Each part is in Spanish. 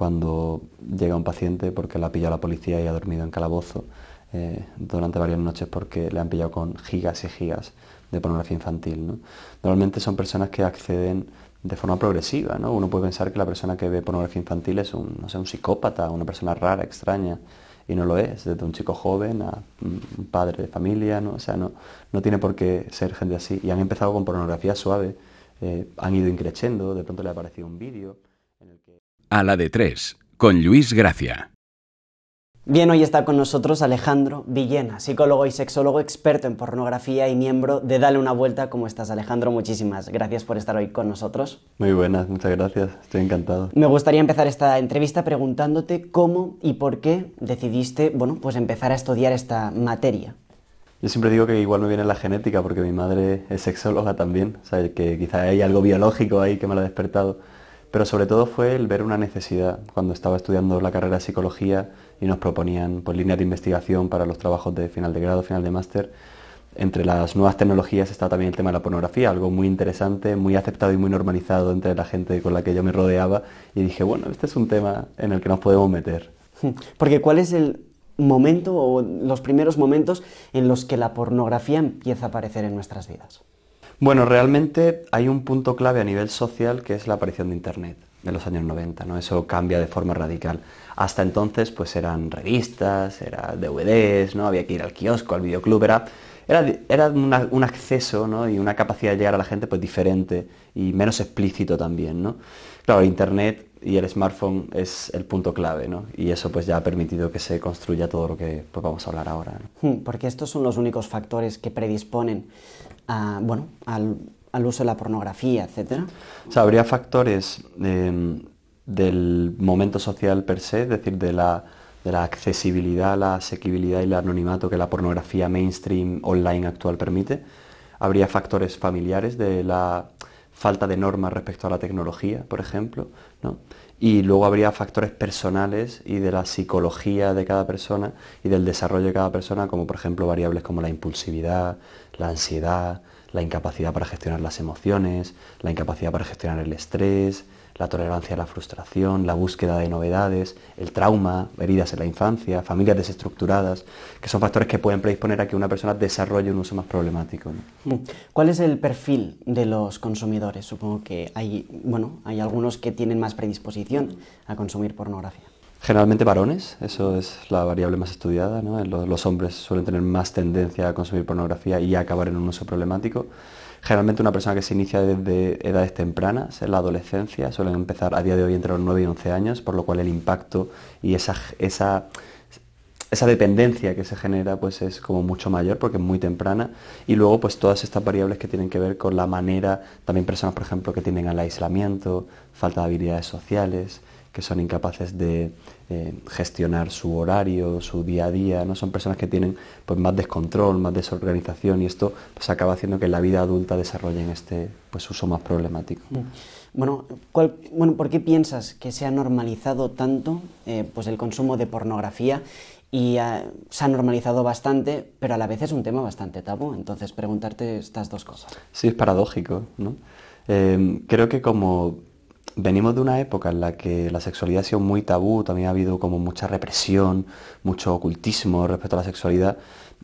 cuando llega un paciente porque la ha pillado la policía y ha dormido en calabozo eh, durante varias noches porque le han pillado con gigas y gigas de pornografía infantil. Normalmente son personas que acceden de forma progresiva, Uno puede pensar que la persona que ve pornografía infantil es un, un psicópata, una persona rara, extraña, y no lo es, desde un chico joven a un padre de familia, ¿no? sea, no, tiene por qué ser gente así. Y han empezado con pornografía suave, eh, han ido increciendo, de pronto le ha aparecido un vídeo a la de tres, con Luis Gracia. Bien, hoy está con nosotros Alejandro Villena, psicólogo y sexólogo experto en pornografía y miembro de Dale una vuelta. ¿Cómo estás, Alejandro? Muchísimas gracias por estar hoy con nosotros. Muy buenas, muchas gracias, estoy encantado. Me gustaría empezar esta entrevista preguntándote cómo y por qué decidiste, bueno, pues empezar a estudiar esta materia. Yo siempre digo que igual me viene la genética porque mi madre es sexóloga también, o que quizá hay algo biológico ahí que me lo ha despertado. Pero sobre todo fue el ver una necesidad. Cuando estaba estudiando la carrera de psicología y nos proponían por pues, líneas de investigación para los trabajos de final de grado, final de máster, entre las nuevas tecnologías está también el tema de la pornografía, algo muy interesante, muy aceptado y muy normalizado entre la gente con la que yo me rodeaba. Y dije, bueno, este es un tema en el que nos podemos meter. Hmm. Porque ¿cuál es el momento o los primeros momentos en los que la pornografía empieza a aparecer en nuestras vidas? Bueno, realmente hay un punto clave a nivel social que es la aparición de Internet en los años 90, ¿no? Eso cambia de forma radical. Hasta entonces, pues eran revistas, era DVDs, ¿no? Había que ir al kiosco, al videoclub, era, era, un acceso y una capacidad de llegar a la gente pues diferente y menos explícito también, ¿no? Claro, Internet y el smartphone es el punto clave, Y eso pues ya ha permitido que se construya todo lo que pues, vamos a hablar ahora. Hmm, porque estos son los únicos factores que predisponen bueno, al, uso de la pornografía, etcétera? habría factores em, del momento social per se, es decir, de la, accesibilidad, la asequibilidad y el anonimato que la pornografía mainstream online actual permite. Habría factores familiares de la falta de normas respecto a la tecnología, por ejemplo, ¿no? y luego habría factores personales y de la psicología de cada persona y del desarrollo de cada persona, como por ejemplo variables como la impulsividad, la ansiedad, la incapacidad para gestionar las emociones, la incapacidad para gestionar el estrés, la tolerancia a la frustración, la búsqueda de novedades, el trauma, heridas en la infancia, familias desestructuradas, que son factores que pueden predisponer a que una persona desarrolle un uso más problemático. Mm. ¿Cuál es el perfil de los consumidores? Supongo que hay, bueno, hay algunos que tienen más predisposición a consumir pornografía. Generalmente varones, eso es la variable más estudiada. Los hombres suelen tener más tendencia a consumir pornografía y a acabar en un uso problemático. Generalmente una persona que se inicia desde edades tempranas, en la adolescencia, suelen empezar a día de hoy entre los 9 y 11 años, por lo cual el impacto y esa, dependencia que se genera pues es como mucho mayor porque es muy temprana y luego pues todas estas variables que tienen que ver con la manera, también personas por ejemplo que tienen al aislamiento, falta de habilidades sociales, que son incapaces de eh, gestionar su horario, su día a día, ¿no? Son personas que tienen pues, más descontrol, más desorganización y esto pues, acaba haciendo que en la vida adulta desarrollen este pues, uso más problemático. Mm. Bueno, bueno, ¿por qué piensas que se ha normalizado tanto eh, pues el consumo de pornografía y eh, se ha normalizado bastante, pero a la vez es un tema bastante tabú? Entonces, preguntarte estas dos cosas. Sí, es paradójico, ¿no? creo que como venimos de una época en la que la sexualidad ha sido muy tabú, también ha habido como mucha represión, mucho ocultismo respecto a la sexualidad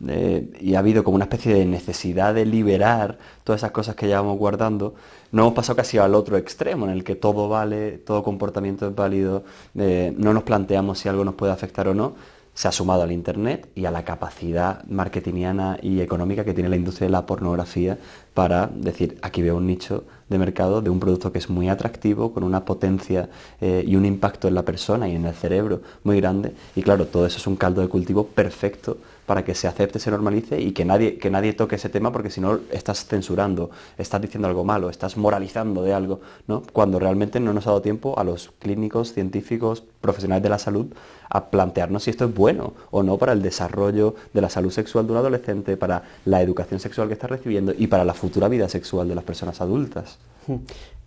eh, y ha habido como una especie de necesidad de liberar todas esas cosas que llevamos guardando. No hemos pasado casi al otro extremo en el que todo vale, todo comportamiento es válido, eh, no nos planteamos si algo nos puede afectar o no se ha sumado al Internet y a la capacidad marketingiana y económica que tiene la industria de la pornografía para decir, aquí veo un nicho de mercado de un producto que es muy atractivo, con una potencia eh, y un impacto en la persona y en el cerebro muy grande. Y claro, todo eso es un caldo de cultivo perfecto para que se acepte, se normalice y que nadie, que nadie toque ese tema porque si no estás censurando, estás diciendo algo malo, estás moralizando de algo, ¿no? Cuando realmente no nos ha dado tiempo a los clínicos, científicos, profesionales de la salud a plantearnos si esto es bueno o no para el desarrollo de la salud sexual de un adolescente, para la educación sexual que está recibiendo y para la futura vida sexual de las personas adultas. Hmm.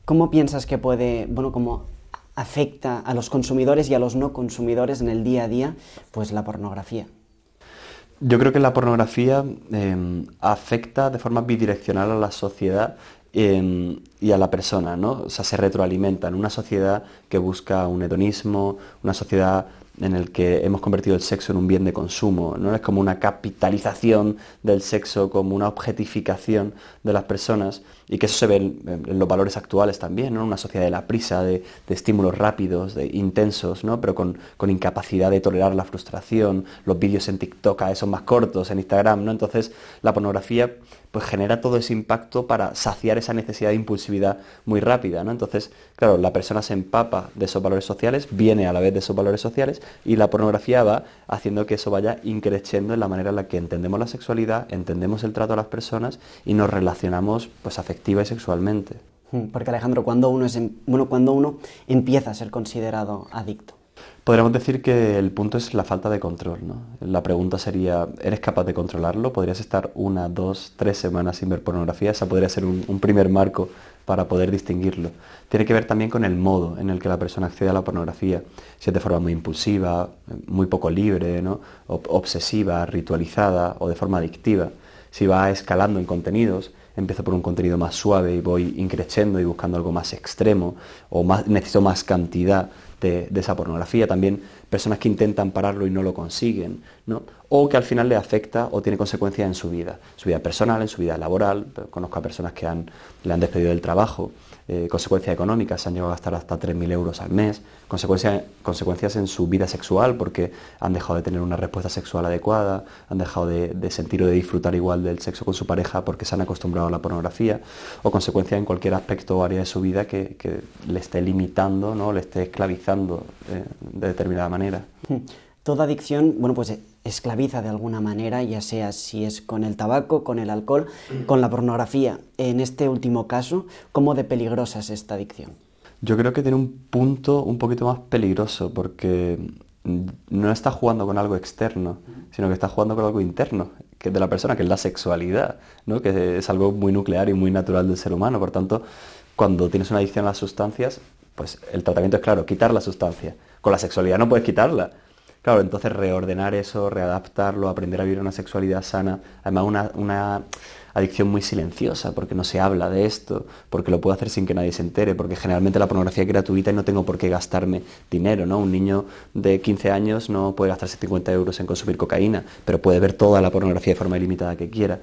¿Cómo piensas que puede, bueno, cómo afecta a los consumidores y a los no consumidores en el día a día, pues la pornografía? Yo creo que la pornografía em, afecta de forma bidireccional a la sociedad em, y a la persona, ¿no? O sea, se retroalimenta en una sociedad que busca un hedonismo, una sociedad en el que hemos convertido el sexo en un bien de consumo, no es como una capitalización del sexo, como una objetificación de las personas, y que eso se ve en, los valores actuales también, ¿no? Una sociedad de la prisa, de, estímulos rápidos, de intensos, ¿no? Pero con, incapacidad de tolerar la frustración, los vídeos en TikTok a esos más cortos, en Instagram, ¿no? Entonces la pornografía pues genera todo ese impacto para saciar esa necesidad de impulsividad muy rápida, ¿no? Entonces, claro, la persona se empapa de esos valores sociales, viene a la vez de esos valores sociales y la pornografía va haciendo que eso vaya increciendo en la manera en la que entendemos la sexualidad, entendemos el trato a las personas y nos relacionamos pues afectivamente y sexualmente. Hmm, porque Alejandro, ¿cuándo uno, es, em, bueno, ¿cuándo uno empieza a ser considerado adicto? Podríamos decir que el punto es la falta de control. ¿no? La pregunta sería, ¿eres capaz de controlarlo? ¿Podrías estar una, dos, tres semanas sin ver pornografía? esa podría ser un, primer marco para poder distinguirlo. Tiene que ver también con el modo en el que la persona accede a la pornografía. Si es de forma muy impulsiva, muy poco libre, ¿no? obsesiva, ritualizada o de forma adictiva. Si va escalando en contenidos, empiezo por un contenido más suave y voy increciendo y buscando algo más extremo o más, necesito más cantidad de, esa pornografía. También personas que intentan pararlo y no lo consiguen, o que al final le afecta o tiene consecuencias en su vida, su vida personal, en su vida laboral. Conozco a personas que le han despedido del trabajo eh, consecuencias económicas, se han llegado a gastar hasta 3.000 euros al mes, consecuencias, consecuencias en su vida sexual porque han dejado de tener una respuesta sexual adecuada, han dejado de, sentir o de disfrutar igual del sexo con su pareja porque se han acostumbrado a la pornografía, o consecuencias en cualquier aspecto o área de su vida que, le esté limitando, ¿no? le esté esclavizando eh, de determinada manera. Hmm. Toda adicción, bueno, pues esclaviza de alguna manera, ya sea si es con el tabaco, con el alcohol, con la pornografía. En este último caso, ¿cómo de peligrosa es esta adicción? Yo creo que tiene un punto un poquito más peligroso porque no está jugando con algo externo, sino que está jugando con algo interno que es de la persona, que es la sexualidad, ¿no? que es algo muy nuclear y muy natural del ser humano. Por tanto, cuando tienes una adicción a las sustancias, pues el tratamiento es claro, quitar la sustancia. Con la sexualidad no puedes quitarla, Claro, entonces reordenar eso, readaptarlo, aprender a vivir una sexualidad sana, además una, adicción muy silenciosa, porque no se habla de esto, porque lo puedo hacer sin que nadie se entere, porque generalmente la pornografía es gratuita y no tengo por qué gastarme dinero, ¿no? Un niño de 15 años no puede gastarse 50 euros en consumir cocaína, pero puede ver toda la pornografía de forma ilimitada que quiera.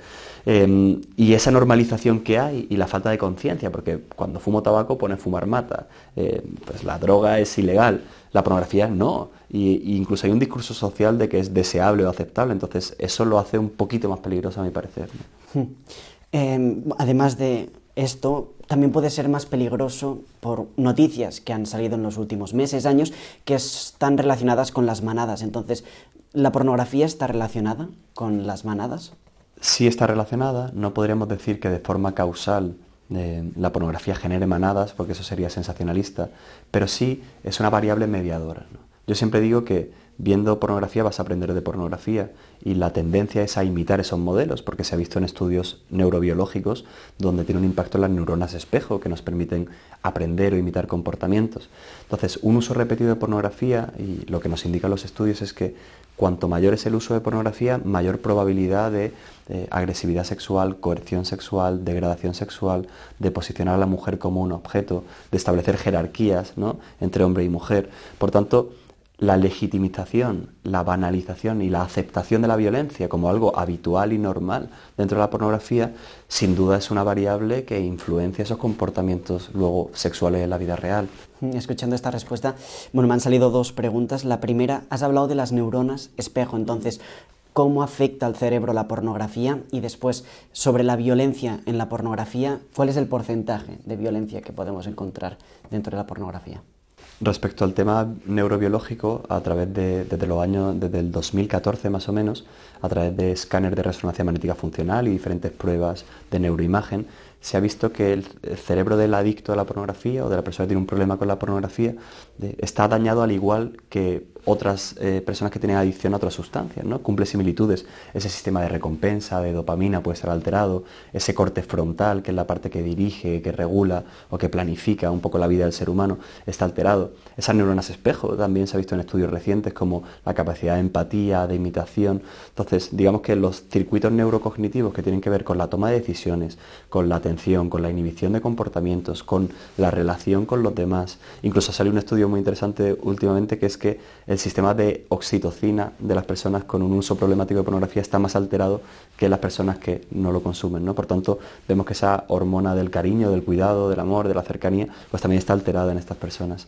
Em, y esa normalización que hay y la falta de conciencia, porque cuando fumo tabaco pone fumar mata, em, pues la droga es ilegal, la pornografía no, y, incluso hay un discurso social de que es deseable o aceptable, entonces eso lo hace un poquito más peligroso a mi parecer. Hmm. Em, además de esto, también puede ser más peligroso por noticias que han salido en los últimos meses, años, que están relacionadas con las manadas. Entonces, ¿la pornografía está relacionada con las manadas? sí está relacionada, no podríamos decir que de forma causal eh, la pornografía genere manadas, porque eso sería sensacionalista, pero sí es una variable mediadora. Yo siempre digo que viendo pornografía vas a aprender de pornografía y la tendencia es a imitar esos modelos porque se ha visto en estudios neurobiológicos donde tiene un impacto en las neuronas espejo que nos permiten aprender o imitar comportamientos. Entonces, un uso repetido de pornografía y lo que nos indican los estudios es que cuanto mayor es el uso de pornografía, mayor probabilidad de eh, agresividad sexual, coerción sexual, degradación sexual, de posicionar a la mujer como un objeto, de establecer jerarquías ¿no? entre hombre y mujer. Por tanto, la legitimización, la banalización y la aceptación de la violencia como algo habitual y normal dentro de la pornografía, sin duda es una variable que influencia esos comportamientos luego sexuales en la vida real. Mm, escuchando esta respuesta, bueno, me han salido dos preguntas. La primera, has hablado de las neuronas espejo, entonces, ¿cómo afecta al cerebro la pornografía? Y después, sobre la violencia en la pornografía, ¿cuál es el porcentaje de violencia que podemos encontrar dentro de la pornografía? Respecto al tema neurobiológico, a través de, desde los años, desde el 2014 más o menos, a través de escáner de resonancia magnética funcional y diferentes pruebas de neuroimagen, se ha visto que el, cerebro del adicto a la pornografía o de la persona que tiene un problema con la pornografía eh, está dañado al igual que otras eh, personas que tienen adicción a otras sustancias, ¿no? Cumple similitudes. Ese sistema de recompensa, de dopamina puede ser alterado, ese corte frontal, que es la parte que dirige, que regula o que planifica un poco la vida del ser humano, está alterado. Esas neuronas espejo también se ha visto en estudios recientes como la capacidad de empatía, de imitación. Entonces, digamos que los circuitos neurocognitivos que tienen que ver con la toma de decisiones, con la atención, con la inhibición de comportamientos, con la relación con los demás. Incluso sale un estudio muy interesante últimamente que es que el sistema de oxitocina de las personas con un uso problemático de pornografía está más alterado que las personas que no lo consumen. Por tanto, vemos que esa hormona del cariño, del cuidado, del amor, de la cercanía, pues también está alterada en estas personas.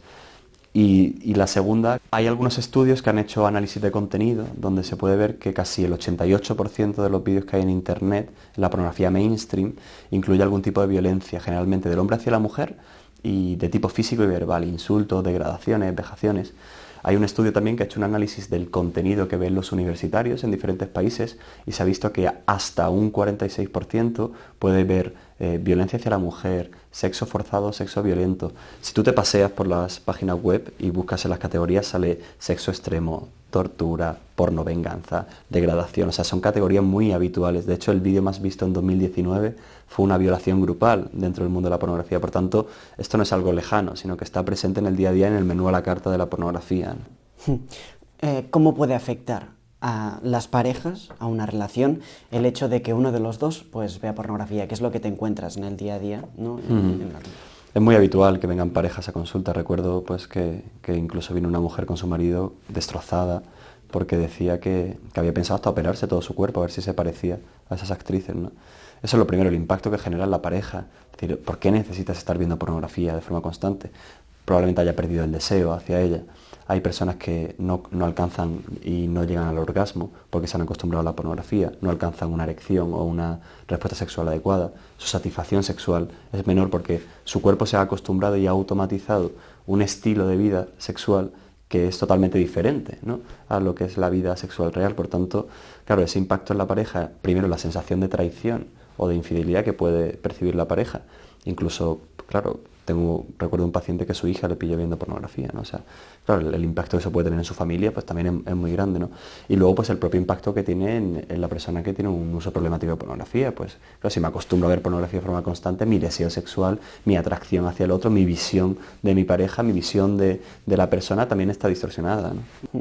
Y, la segunda, hay algunos estudios que han hecho análisis de contenido donde se puede ver que casi el 88% de los vídeos que hay en Internet, en la pornografía mainstream, incluye algún tipo de violencia, generalmente del hombre hacia la mujer y de tipo físico y verbal, insultos, degradaciones, vejaciones. Hay un estudio también que ha hecho un análisis del contenido que ven los universitarios en diferentes países y se ha visto que hasta un 46% puede ver eh, violencia hacia la mujer, sexo forzado, sexo violento. Si tú te paseas por las páginas web y buscas en las categorías, sale sexo extremo, tortura, porno venganza, degradación. O sea, son categorías muy habituales. De hecho, el vídeo más visto en 2019 fue una violación grupal dentro del mundo de la pornografía. Por tanto, esto no es algo lejano, sino que está presente en el día a día en el menú a la carta de la pornografía. Hmm. Eh, ¿Cómo puede afectar a las parejas, a una relación, el hecho de que uno de los dos pues vea pornografía, que es lo que te encuentras en el día a día, Es muy habitual que vengan parejas a consulta. Recuerdo pues, que, incluso vino una mujer con su marido destrozada porque decía que, había pensado hasta operarse todo su cuerpo a ver si se parecía a esas actrices. Eso es lo primero, el impacto que genera la pareja. ¿por qué necesitas estar viendo pornografía de forma constante? Probablemente haya perdido el deseo hacia ella. Hay personas que no, alcanzan y no llegan al orgasmo porque se han acostumbrado a la pornografía, no alcanzan una erección o una respuesta sexual adecuada. Su satisfacción sexual es menor porque su cuerpo se ha acostumbrado y ha automatizado un estilo de vida sexual que es totalmente diferente a lo que es la vida sexual real. Por tanto, claro, ese impacto en la pareja, primero la sensación de traición o de infidelidad que puede percibir la pareja, incluso, claro, tengo, recuerdo un paciente que su hija le pilló viendo pornografía, ¿no? claro, el, impacto que eso puede tener en su familia, pues también es, muy grande, Y luego, pues el propio impacto que tiene en, la persona que tiene un uso problemático de pornografía, pues, claro, si me acostumbro a ver pornografía de forma constante, mi deseo sexual, mi atracción hacia el otro, mi visión de mi pareja, mi visión de, la persona también está distorsionada,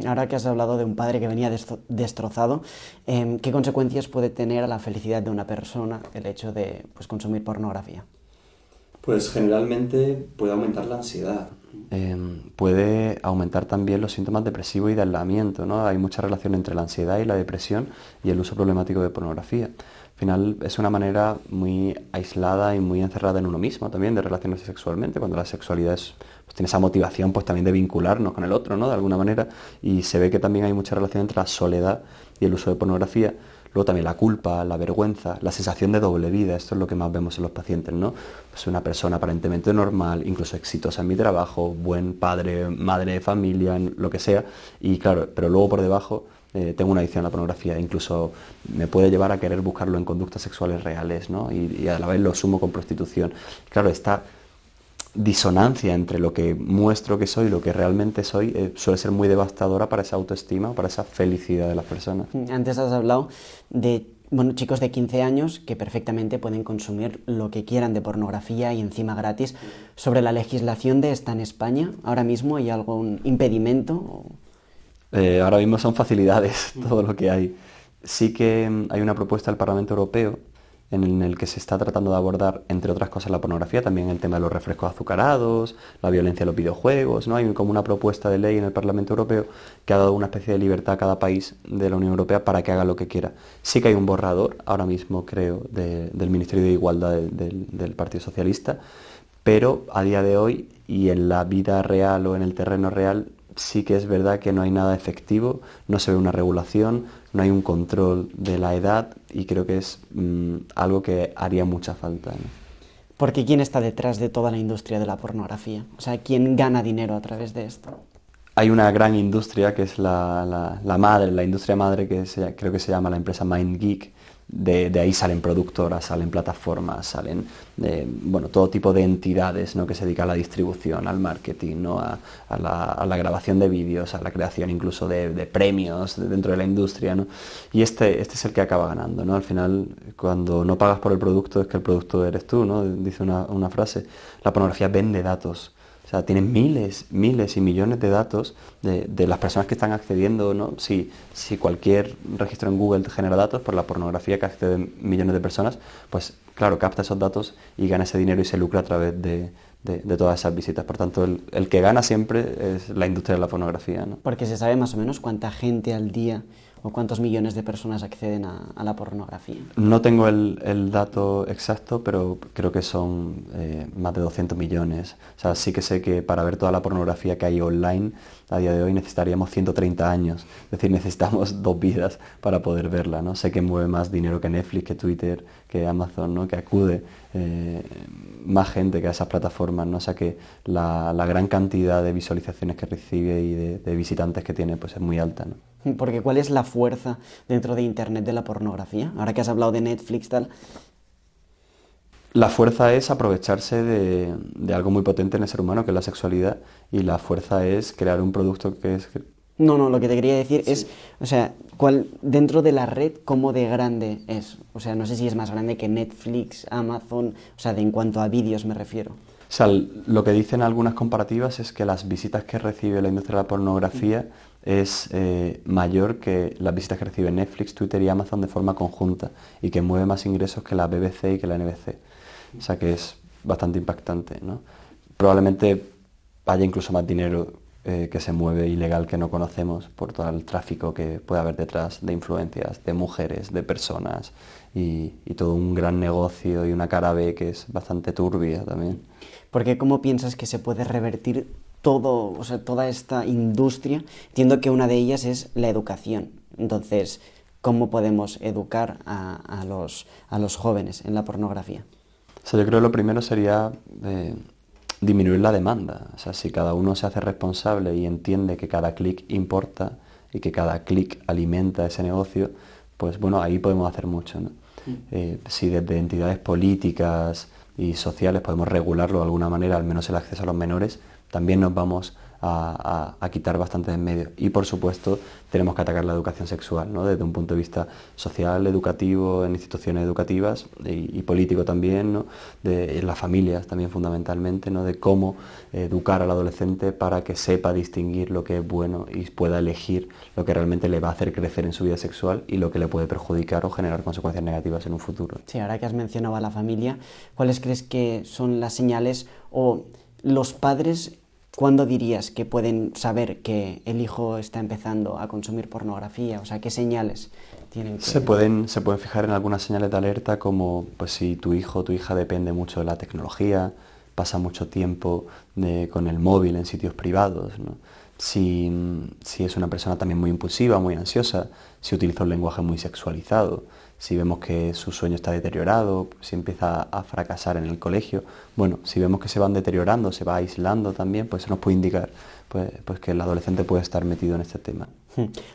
Ahora que has hablado de un padre que venía destrozado, em, ¿qué consecuencias puede tener a la felicidad de una persona el hecho de pues, consumir pornografía? Pues generalmente puede aumentar la ansiedad. Em, puede aumentar también los síntomas depresivos y de aislamiento. ¿no? Hay mucha relación entre la ansiedad y la depresión y el uso problemático de pornografía. Al final es una manera muy aislada y muy encerrada en uno mismo también de relacionarse sexualmente, cuando la sexualidad pues, tiene esa motivación pues también de vincularnos con el otro, ¿no? De alguna manera. Y se ve que también hay mucha relación entre la soledad y el uso de pornografía Luego también la culpa, la vergüenza, la sensación de doble vida, esto es lo que más vemos en los pacientes, ¿no? Pues una persona aparentemente normal, incluso exitosa en mi trabajo, buen padre, madre de familia, lo que sea, y claro, pero luego por debajo eh, tengo una adicción a la pornografía, incluso me puede llevar a querer buscarlo en conductas sexuales reales, ¿no? Y, y a la vez lo sumo con prostitución. Claro, está disonancia entre lo que muestro que soy y lo que realmente soy eh, suele ser muy devastadora para esa autoestima, para esa felicidad de las personas. Mm, antes has hablado de bueno, chicos de 15 años que perfectamente pueden consumir lo que quieran de pornografía y encima gratis. ¿Sobre la legislación de esta en España ahora mismo hay algún impedimento? Eh, ahora mismo son facilidades todo lo que hay. Sí que mm, hay una propuesta del Parlamento Europeo en el que se está tratando de abordar, entre otras cosas, la pornografía, también el tema de los refrescos azucarados, la violencia de los videojuegos, ¿no? Hay como una propuesta de ley en el Parlamento Europeo que ha dado una especie de libertad a cada país de la Unión Europea para que haga lo que quiera. Sí que hay un borrador, ahora mismo creo, del Ministerio de Igualdad del Partido Socialista, pero a día de hoy y en la vida real o en el terreno real sí que es verdad que no hay nada efectivo, no se ve una regulación, no hay un control de la edad, y creo que es mm, algo que haría mucha falta. ¿no? Porque ¿quién está detrás de toda la industria de la pornografía? O sea, ¿quién gana dinero a través de esto? Hay una gran industria que es la, madre, la industria madre que creo que se llama la empresa MindGeek, de, ahí salen productoras, salen plataformas, salen eh, bueno, todo tipo de entidades que se dedican a la distribución, al marketing, ¿no? a, la, grabación de vídeos, a la creación incluso de, premios dentro de la industria. Y este, este es el que acaba ganando. Al final, cuando no pagas por el producto, es que el producto eres tú, ¿no? dice una, una frase. La pornografía vende datos o sea, tiene miles, miles y millones de datos de, las personas que están accediendo, ¿no? Si, si cualquier registro en Google genera datos por la pornografía que acceden millones de personas, pues claro, capta esos datos y gana ese dinero y se lucra a través de, todas esas visitas. Por tanto, el, el, que gana siempre es la industria de la pornografía. ¿no? Porque se sabe más o menos cuánta gente al día o cuántos millones de personas acceden a, la pornografía. No tengo el, dato exacto, pero creo que son eh, más de 200 millones. O sea, sí que sé que para ver toda la pornografía que hay online a día de hoy necesitaríamos 130 años. Es decir, necesitamos dos vidas para poder verla. ¿no? Sé que mueve más dinero que Netflix, que Twitter, que Amazon, ¿no? que acude eh, más gente que a esas plataformas. ¿no? O sea que la, gran cantidad de visualizaciones que recibe y de, de visitantes que tiene pues es muy alta. ¿no? Porque ¿cuál es la fuerza dentro de Internet de la pornografía? Ahora que has hablado de Netflix, tal. La fuerza es aprovecharse de, algo muy potente en el ser humano, que es la sexualidad, y la fuerza es crear un producto que es... No, no, lo que te quería decir es, o sea, ¿cuál, dentro de la red, cómo de grande es? O sea, no sé si es más grande que Netflix, Amazon, o sea, de en cuanto a vídeos me refiero. O sea, lo que dicen algunas comparativas es que las visitas que recibe la industria de la pornografía mm es eh, mayor que las visitas que recibe Netflix, Twitter y Amazon de forma conjunta y que mueve más ingresos que la BBC y que la NBC. O sea que es bastante impactante. ¿no? Probablemente haya incluso más dinero eh, que se mueve ilegal que no conocemos por todo el tráfico que puede haber detrás de influencias, de mujeres, de personas y, todo un gran negocio y una cara B que es bastante turbia también. Porque ¿cómo piensas que se puede revertir o sea, toda esta industria, entiendo que una de ellas es la educación. Entonces, ¿cómo podemos educar a, los, jóvenes en la pornografía? yo creo que lo primero sería eh, disminuir la demanda. sea, si cada uno se hace responsable y entiende que cada clic importa y que cada clic alimenta ese negocio, pues bueno, ahí podemos hacer mucho. Mm. Eh, si desde entidades políticas y sociales podemos regularlo de alguna manera, al menos el acceso a los menores, también nos vamos a, quitar bastante de en medio. Y por supuesto tenemos que atacar la educación sexual, ¿no? desde un punto de vista social, educativo, en instituciones educativas y, político también, ¿no? de en las familias también fundamentalmente, ¿no? de cómo educar al adolescente para que sepa distinguir lo que es bueno y pueda elegir lo que realmente le va a hacer crecer en su vida sexual y lo que le puede perjudicar o generar consecuencias negativas en un futuro. Sí, ahora que has mencionado a la familia, ¿cuáles crees que son las señales o los padres ¿cuándo dirías que pueden saber que el hijo está empezando a consumir pornografía? O sea, ¿qué señales tienen? Se, pueden, se pueden fijar en algunas señales de alerta como pues, si tu hijo o tu hija depende mucho de la tecnología, pasa mucho tiempo eh, con el móvil en sitios privados, ¿no? si, es una persona también muy impulsiva, muy ansiosa, si utiliza un lenguaje muy sexualizado, si vemos que su sueño está deteriorado, si empieza a fracasar en el colegio, bueno, si vemos que se van deteriorando, se va aislando también, pues eso nos puede indicar pues, pues que el adolescente puede estar metido en este tema.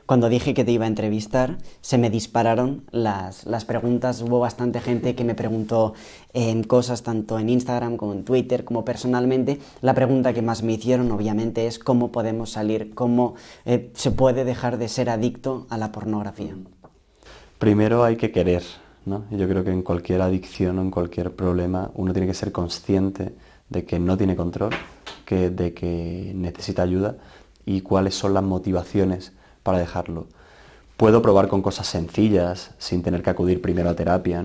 Cuando dije que te iba a entrevistar, se me dispararon las, preguntas. Hubo bastante gente que me preguntó en em, cosas tanto en Instagram como en Twitter, como personalmente. La pregunta que más me hicieron, obviamente, es cómo podemos salir, cómo eh, se puede dejar de ser adicto a la pornografía. Primero hay que querer, ¿no? Yo creo que en cualquier adicción o en cualquier problema uno tiene que ser consciente de que no tiene control, que, de que necesita ayuda y cuáles son las motivaciones para dejarlo. Puedo probar con cosas sencillas, sin tener que acudir primero a terapia,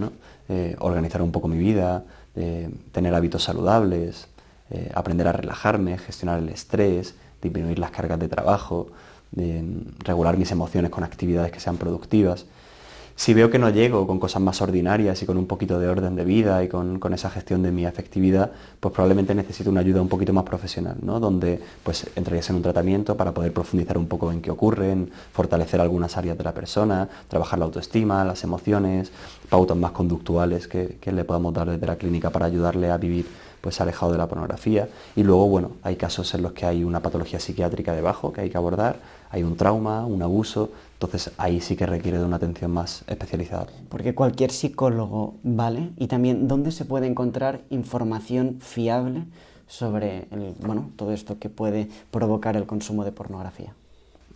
eh, organizar un poco mi vida, eh, tener hábitos saludables, eh, aprender a relajarme, gestionar el estrés, disminuir las cargas de trabajo, regular mis emociones con actividades que sean productivas. Si veo que no llego con cosas más ordinarias y con un poquito de orden de vida y con, esa gestión de mi afectividad, pues probablemente necesito una ayuda un poquito más profesional, ¿no? Donde pues entrarías en un tratamiento para poder profundizar un poco en qué ocurren, fortalecer algunas áreas de la persona, trabajar la autoestima, las emociones, pautas más conductuales que, le podamos dar desde la clínica para ayudarle a vivir pues alejado de la pornografía y luego bueno hay casos en los que hay una patología psiquiátrica debajo que hay que abordar hay un trauma un abuso entonces ahí sí que requiere de una atención más especializada. Porque cualquier psicólogo vale y también dónde se puede encontrar información fiable sobre todo esto que puede provocar el consumo de pornografía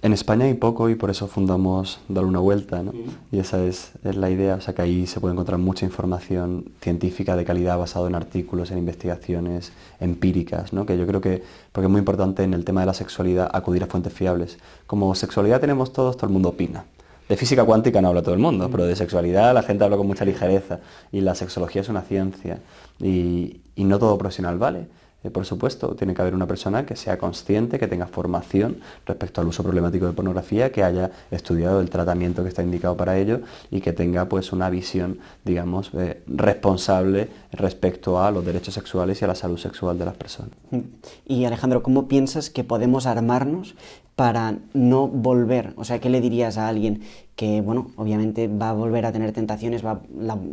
en España hay poco y por eso fundamos Dar una vuelta, ¿no? Y esa es, la idea, o sea que ahí se puede encontrar mucha información científica de calidad basado en artículos, en investigaciones empíricas, ¿no? Que yo creo que, porque es muy importante en el tema de la sexualidad acudir a fuentes fiables. Como sexualidad tenemos todos, todo el mundo opina. De física cuántica no habla todo el mundo, pero de sexualidad la gente habla con mucha ligereza y la sexología es una ciencia y no todo profesional vale. Eh, por supuesto, tiene que haber una persona que sea consciente, que tenga formación respecto al uso problemático de pornografía, que haya estudiado el tratamiento que está indicado para ello y que tenga pues una visión, digamos, eh, responsable respecto a los derechos sexuales y a la salud sexual de las personas. Mm. Y Alejandro, ¿cómo piensas que podemos armarnos para no volver? O sea, ¿qué le dirías a alguien que, bueno, obviamente va a volver a tener tentaciones, va,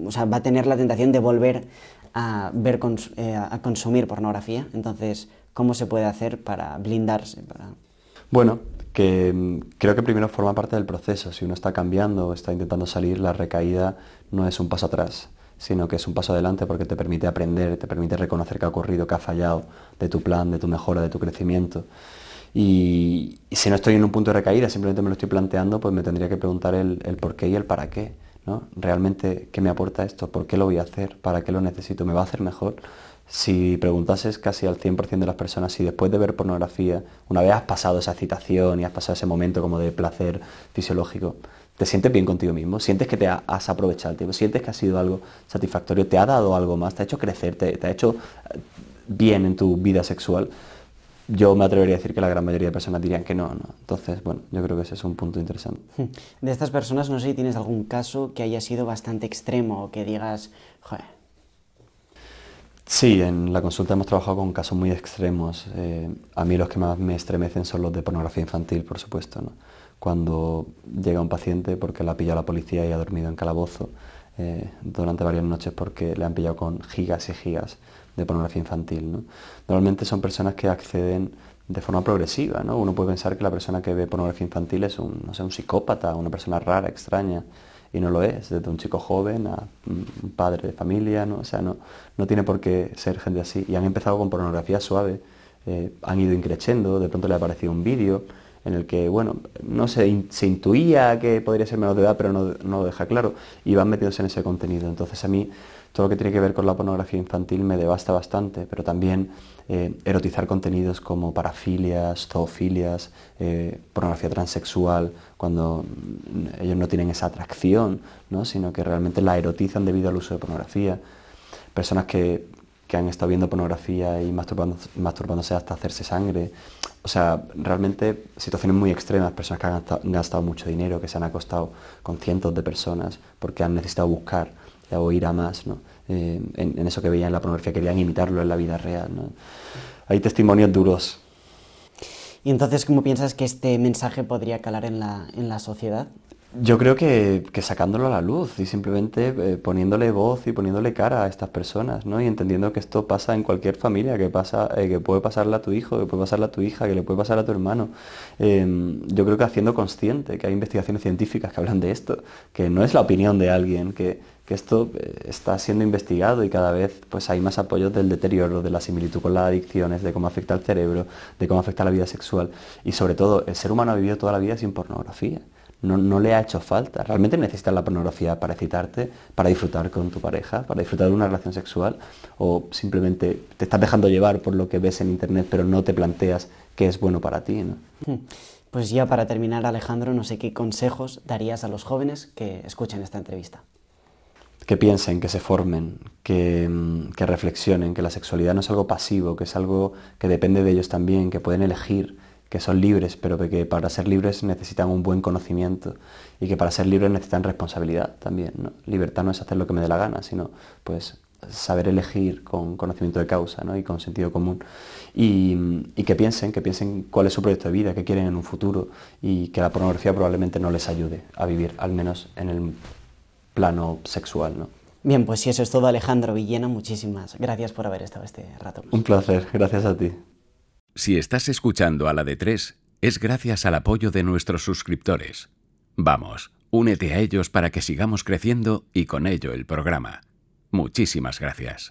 o sea, va a tener la tentación de volver a, ver eh, a consumir pornografía. Entonces, ¿cómo se puede hacer para blindarse? Bueno, que mm, creo que primero forma parte del proceso. Si uno está cambiando está intentando salir, la recaída no es un paso atrás, sino que es un paso adelante porque te permite aprender, te permite reconocer qué ha ocurrido, qué ha fallado, de tu plan, de tu mejora, de tu crecimiento. Y, si no estoy en un punto de recaída, simplemente me lo estoy planteando, pues me tendría que preguntar el por qué y el para qué Realmente, ¿qué me aporta esto? ¿Por qué lo voy a hacer? ¿Para qué lo necesito? ¿Me va a hacer mejor? Si preguntases casi al 100% de las personas si después de ver pornografía, una vez has pasado esa excitación y has pasado ese momento como de placer fisiológico, te sientes bien contigo mismo, sientes que te has aprovechado sientes que ha sido algo satisfactorio, te ha dado algo más, te ha hecho crecer, te ha hecho bien en tu vida sexual, yo me atrevería a decir que la gran mayoría de personas dirían que no, no. Entonces, bueno, yo creo que ese es un punto interesante. Hmm. De estas personas, no sé si tienes algún caso que haya sido bastante extremo o que digas, joder. Sí, en la consulta hemos trabajado con casos muy extremos. Eh, a mí los que más me estremecen son los de pornografía infantil, por supuesto. Cuando llega un paciente porque la ha pillado la policía y ha dormido en calabozo eh, durante varias noches porque le han pillado con gigas y gigas de pornografía infantil. Normalmente son personas que acceden de forma progresiva. ¿no? Uno puede pensar que la persona que ve pornografía infantil es un, un psicópata, una persona rara, extraña, y no lo es, desde un chico joven a un padre de familia, ¿no? o sea, no, no tiene por qué ser gente así. Y han empezado con pornografía suave, eh, han ido increciendo, de pronto le ha aparecido un vídeo, en el que, bueno, no se intuía que podría ser menor de edad, pero no, lo deja claro, y van metiéndose en ese contenido. Entonces a mí todo lo que tiene que ver con la pornografía infantil me devasta bastante, pero también erotizar contenidos como parafilias, zoofilias, pornografía transexual, cuando ellos no tienen esa atracción, sino que realmente la erotizan debido al uso de pornografía. Personas que, han estado viendo pornografía y masturbándose hasta hacerse sangre, o sea, realmente situaciones muy extremas, personas que han gastado, mucho dinero, que se han acostado con cientos de personas porque han necesitado buscar eh, o ir a más, ¿no? Eh, en, eso que veían en la pornografía, querían imitarlo en la vida real. Hay testimonios duros. ¿Y entonces cómo piensas que este mensaje podría calar en la sociedad? Yo creo que, sacándolo a la luz y simplemente eh, poniéndole voz y poniéndole cara a estas personas, ¿no? Y entendiendo que esto pasa en cualquier familia, que pasa, eh, que puede pasarle a tu hijo, que puede pasarle a tu hija, que le puede pasar a tu hermano. Em, yo creo que haciendo consciente que hay investigaciones científicas que hablan de esto, que no es la opinión de alguien, que, esto eh, está siendo investigado y cada vez pues hay más apoyos del deterioro, de la similitud con las adicciones, de cómo afecta al cerebro, de cómo afecta a la vida sexual. Y sobre todo, el ser humano ha vivido toda la vida sin pornografía no, le ha hecho falta. Realmente necesitas la pornografía para excitarte, para disfrutar con tu pareja, para disfrutar de una relación sexual, o simplemente te estás dejando llevar por lo que ves en internet, pero no te planteas qué es bueno para ti. Hmm. Pues ya para terminar, Alejandro, no sé qué consejos darías a los jóvenes que escuchen esta entrevista. Que piensen, que se formen, que, mm, que reflexionen, que la sexualidad no es algo pasivo, que es algo que depende de ellos también, que pueden elegir que son libres, pero que para ser libres necesitan un buen conocimiento y que para ser libres necesitan responsabilidad también. Libertad no es hacer lo que me dé la gana, sino pues saber elegir con conocimiento de causa ¿no? y con sentido común. Y, que piensen, que piensen cuál es su proyecto de vida, qué quieren en un futuro y que la pornografía probablemente no les ayude a vivir, al menos en el plano sexual. ¿no? Bien, pues si eso es todo Alejandro Villena, muchísimas gracias por haber estado este rato. Un placer, gracias a ti. Si estás escuchando a la de tres, es gracias al apoyo de nuestros suscriptores. Vamos, únete a ellos para que sigamos creciendo y con ello el programa. Muchísimas gracias.